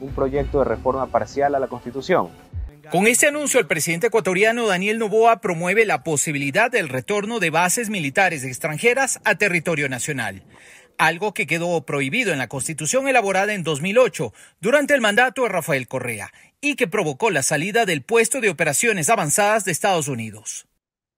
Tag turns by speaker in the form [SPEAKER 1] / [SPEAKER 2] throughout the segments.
[SPEAKER 1] un proyecto de reforma parcial a la Constitución con este anuncio, el presidente ecuatoriano Daniel Novoa promueve la posibilidad del retorno de bases militares extranjeras a territorio nacional, algo que quedó prohibido en la constitución elaborada en 2008 durante el mandato de Rafael Correa y que provocó la salida del puesto de operaciones
[SPEAKER 2] avanzadas de Estados Unidos.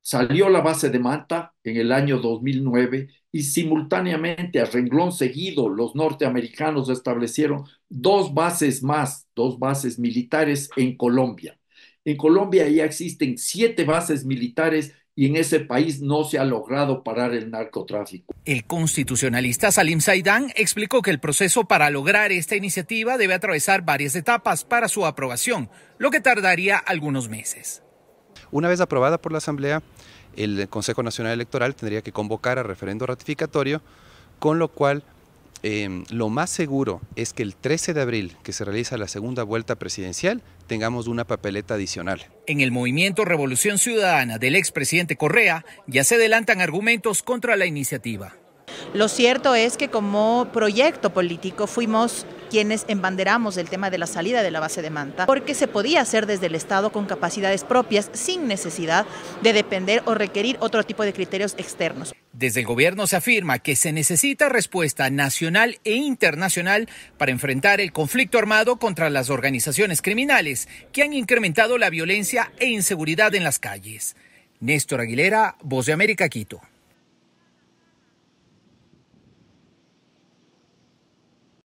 [SPEAKER 2] Salió la base de Manta en el año 2009 y simultáneamente a renglón seguido los norteamericanos establecieron dos bases más, dos bases militares en Colombia. En Colombia ya existen siete bases militares y en ese país no se ha logrado parar el narcotráfico. El constitucionalista Salim Saidán explicó que el proceso
[SPEAKER 1] para lograr esta iniciativa debe atravesar varias etapas para su aprobación, lo que tardaría algunos meses.
[SPEAKER 3] Una vez aprobada por la Asamblea, el Consejo Nacional Electoral tendría que convocar a referendo ratificatorio, con lo cual em, lo más seguro es que el 13 de abril, que se realiza la segunda vuelta presidencial, tengamos una papeleta adicional. En el movimiento
[SPEAKER 1] Revolución Ciudadana del expresidente Correa ya se adelantan argumentos contra la iniciativa. Lo cierto es que como proyecto político fuimos quienes embanderamos el tema de la salida de la base de Manta, porque se podía hacer desde el Estado con capacidades propias sin necesidad de depender o requerir otro tipo de criterios externos. Desde el gobierno se afirma que se necesita respuesta nacional e internacional para enfrentar el conflicto armado contra las organizaciones criminales que han incrementado la violencia e inseguridad en las calles. Néstor Aguilera, Voz de América, Quito.